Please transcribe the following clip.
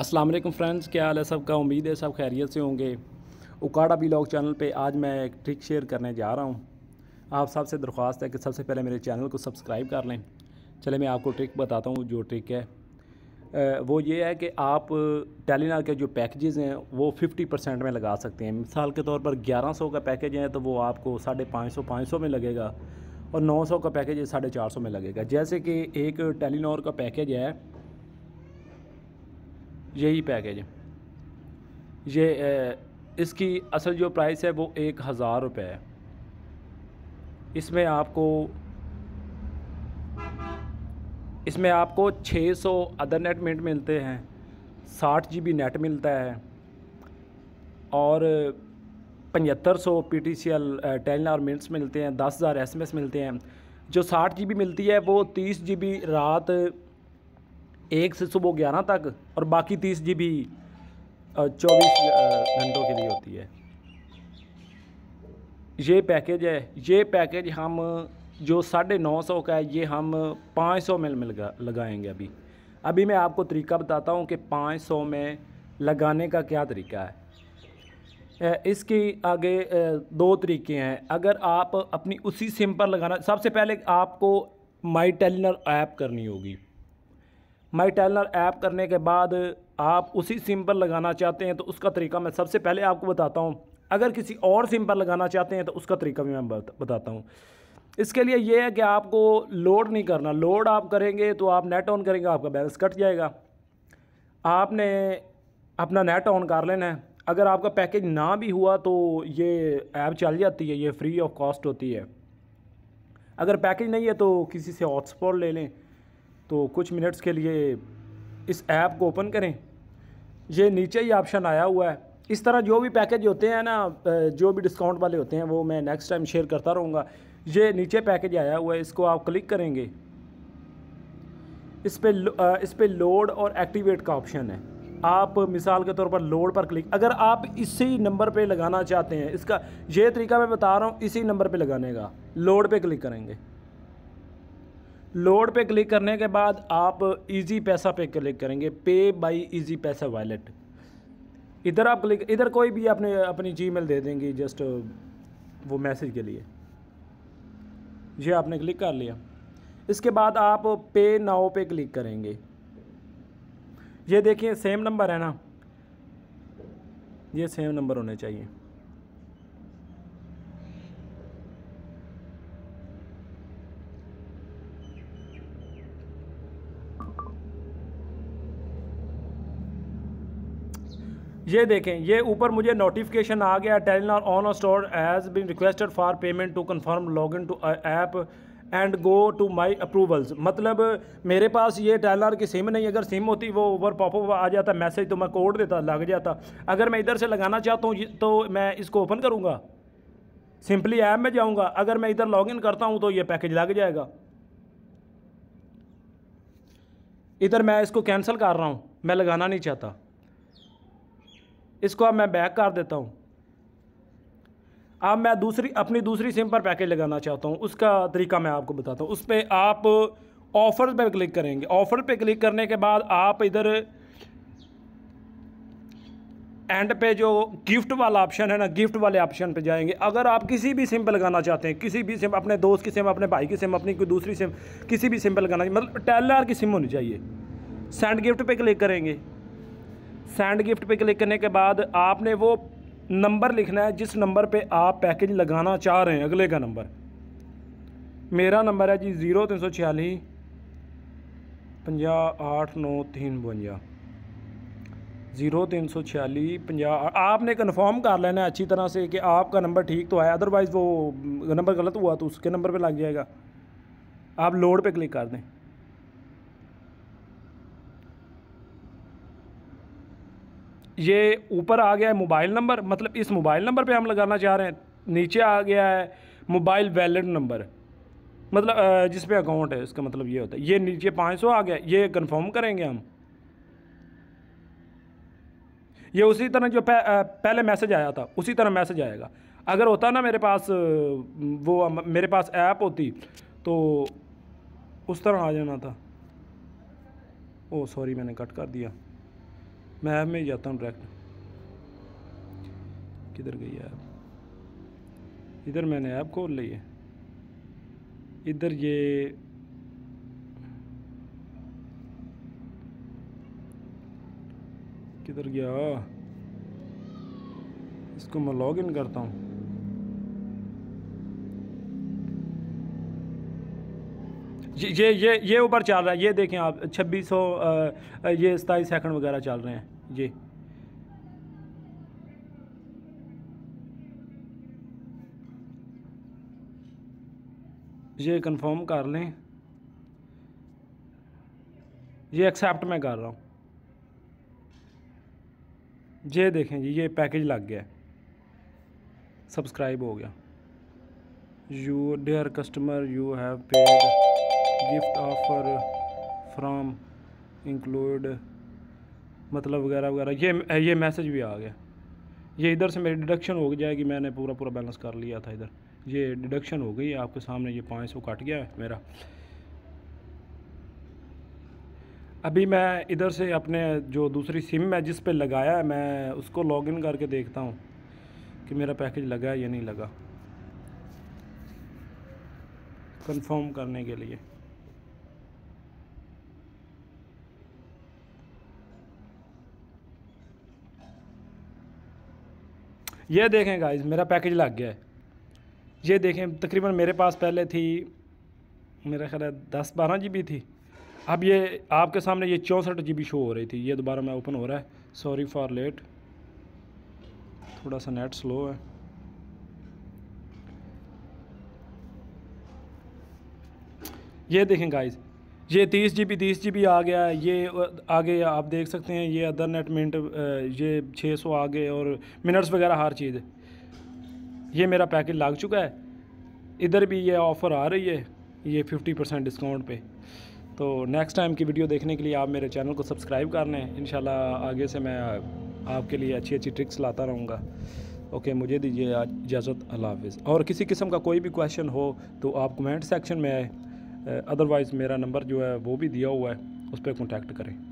अस्सलाम वालेकुम फ्रेंड्स क्या हाल है सबका उम्मीद है सब खैरियत से होंगे उकाड़ा ब्लॉग चैनल पे आज मैं एक ट्रिक शेयर करने जा रहा हूँ आप सबसे दरख्वास्त है कि सबसे पहले मेरे चैनल को सब्सक्राइब कर लें चले मैं आपको ट्रिक बताता हूँ जो ट्रिक है वो ये है कि आप टेलीनार के जो पैकेजेस हैं वो 50 परसेंट में लगा सकते हैं मिसाल के तौर पर 1100 का पैकेज है तो वो आपको साढ़े पाँच सौ पाँच सौ में लगेगा और 900 का पैकेज साढ़े चार सौ में लगेगा जैसे कि एक टेलीनॉर का पैकेज है यही पैकेज ये इसकी असल जो प्राइस है वो एक हज़ार रुपये है इसमें आपको इसमें आपको 600 सौ अदर नेट मिनट मिलते हैं साठ जी बी नेट मिलता है और पचहत्तर सौ P T C L ten आर मिनट्स मिलते हैं दस हज़ार एस एम एस मिलते हैं जो साठ जी बी मिलती है वो तीस जी बी रात एक से सुबह ग्यारह तक और बाकी तीस जी बी चौबीस घंटों के लिए होती है ये पैकेज है ये पैकेज हम जो साढ़े नौ सौ का है ये हम पाँच सौ में लगा लगाएंगे अभी अभी मैं आपको तरीका बताता हूँ कि पाँच सौ में लगाने का क्या तरीका है इसके आगे दो तरीके हैं अगर आप अपनी उसी सिम पर लगाना सबसे पहले आपको माई टेलिनर ऐप करनी होगी माई टेलनर ऐप करने के बाद आप उसी सिम पर लगाना चाहते हैं तो उसका तरीका मैं सबसे पहले आपको बताता हूँ अगर किसी और सिम पर लगाना चाहते हैं तो उसका तरीका भी मैं बताता हूँ इसके लिए यह है कि आपको लोड नहीं करना लोड आप करेंगे तो आप नेट ऑन करेंगे आपका बैलेंस कट जाएगा आपने अपना नेट ऑन कर लेना है अगर आपका पैकेज ना भी हुआ तो ये ऐप चल जाती है ये फ्री ऑफ कॉस्ट होती है अगर पैकेज नहीं है तो किसी से हॉटस्पॉट ले लें तो कुछ मिनट्स के लिए इस ऐप को ओपन करें ये नीचे ही ऑप्शन आया हुआ है इस तरह जो भी पैकेज होते हैं ना जो भी डिस्काउंट वाले होते हैं वो मैं नेक्स्ट टाइम शेयर करता रहूँगा ये नीचे पैकेज आया हुआ है इसको आप क्लिक करेंगे इस पर इस पर लोड और एक्टिवेट का ऑप्शन है आप मिसाल के तौर पर लोड पर क्लिक अगर आप इसी नंबर पे लगाना चाहते हैं इसका ये तरीका मैं बता रहा हूँ इसी नंबर पे लगाने का लोड पे क्लिक करेंगे लोड पे क्लिक करने के बाद आप इजी पैसा पे क्लिक करेंगे पे बाय इजी पैसा वॉलेट इधर आप क्लिक इधर कोई भी अपने अपनी जीमेल दे देंगे जस्ट वो मैसेज के लिए ये आपने क्लिक कर लिया इसके बाद आप पे नाओ पे क्लिक करेंगे ये देखिए सेम नंबर है ना ये सेम नंबर होने चाहिए ये देखें ये ऊपर मुझे नोटिफिकेशन आ गया Telenor on store has been requested for payment to confirm log in to app and go to my approvals मतलब मेरे पास ये टेलनार की सिम नहीं अगर सिम होती वो ऊपर पॉपअप आ जाता मैसेज तो मैं कोड देता लग जाता अगर मैं इधर से लगाना चाहता हूँ तो मैं इसको ओपन करूँगा सिंपली ऐप में जाऊँगा अगर मैं इधर इन करता हूँ तो ये पैकेज लग जाएगा इधर मैं इसको कैंसिल कर रहा हूँ मैं लगाना नहीं चाहता इसको अब मैं बैक कर देता हूँ अब मैं दूसरी अपनी दूसरी सिम पर पैकेज लगाना चाहता हूँ उसका तरीका मैं आपको बताता हूँ उस पर आप ऑफर पर क्लिक करेंगे ऑफ़र पे क्लिक करने के बाद आप इधर एंड पे जो गिफ्ट वाला ऑप्शन है ना गिफ्ट वाले ऑप्शन पे जाएंगे अगर आप किसी भी सिम पर लगाना चाहते हैं किसी भी सिम अपने दोस्त की सिम अपने भाई की सिम अपनी कोई दूसरी सिम किसी भी सिम पर लगाना मतलब टेलर की सिम होनी चाहिए सेंड गिफ्ट पे क्लिक करेंगे सेंड गिफ्ट पे क्लिक करने के बाद आपने वो नंबर लिखना है जिस नंबर पे आप पैकेज लगाना चाह रहे हैं अगले का नंबर मेरा नंबर है जी ज़ीरो तीन सौ छियाली पंजा आठ नौ तीन बवंजा ज़ीरो तीन सौ छियाली पंजा आपने कन्फर्म कर लेना है अच्छी तरह से कि आपका नंबर ठीक तो आया अदरवाइज़ वो नंबर गलत हुआ तो उसके नंबर पे लग जाएगा आप लोड पे क्लिक कर दें ये ऊपर आ गया है मोबाइल नंबर मतलब इस मोबाइल नंबर पे हम लगाना चाह रहे हैं नीचे आ गया है मोबाइल वैलिड नंबर मतलब जिस पे अकाउंट है इसका मतलब ये होता है ये नीचे 500 आ गया ये कंफर्म करेंगे हम ये उसी तरह जो पहले मैसेज आया था उसी तरह मैसेज आएगा अगर होता ना मेरे पास वो मेरे पास ऐप होती तो उस तरह आ जाना था ओ सॉरी मैंने कट कर दिया मैं ऐप में जाता हूँ डायरेक्ट किधर गई ऐप इधर मैंने ऐप खोल ली है इधर ये किधर गया इसको मैं लॉग इन करता हूँ ये ये ये ऊपर चल रहा है ये देखें आप छब्बीस सौ ये सताईस सेकंड वगैरह चल रहे हैं ये ये कंफर्म कर लें ये एक्सेप्ट मैं कर रहा हूँ ये देखें जी ये पैकेज लग गया सब्सक्राइब हो गया you dear customer you have paid gift offer from include मतलब वगैरह वगैरह ये ये मैसेज भी आ गया ये इधर से मेरी डिडक्शन हो जाएगी मैंने पूरा पूरा बैलेंस कर लिया था इधर ये डिडक्शन हो गई आपके सामने ये पाँच सौ कट गया है मेरा अभी मैं इधर से अपने जो दूसरी सिम है जिस पे लगाया है मैं उसको लॉगिन करके देखता हूँ कि मेरा पैकेज लगा है या नहीं लगा कंफर्म करने के लिए ये देखें गाइज मेरा पैकेज लग गया है ये देखें तकरीबन मेरे पास पहले थी मेरा ख्याल है दस बारह जी बी थी अब ये आपके सामने ये चौंसठ जी बी शो हो रही थी ये दोबारा मैं ओपन हो रहा है सॉरी फॉर लेट थोड़ा सा नेट स्लो है ये देखें गाइज ये तीस जी बी तीस जी बी आ गया ये आगे आप देख सकते हैं ये अदर नेट मिनट ये छः सौ आगे और मिनट्स वगैरह हर चीज़ ये मेरा पैकेज लग चुका है इधर भी ये ऑफ़र आ रही है ये फिफ्टी परसेंट डिस्काउंट पे तो नेक्स्ट टाइम की वीडियो देखने के लिए आप मेरे चैनल को सब्सक्राइब कर लें इन आगे से मैं आपके लिए अच्छी अच्छी ट्रिक्स लाता रहूँगा ओके मुझे दीजिए इजाज़त अल्लाह हाफिज़ और किसी किस्म का कोई भी क्वेश्चन हो तो आप कमेंट सेक्शन में आए अदरवाइज़ मेरा नंबर जो है वो भी दिया हुआ है उस पर कॉन्टैक्ट करें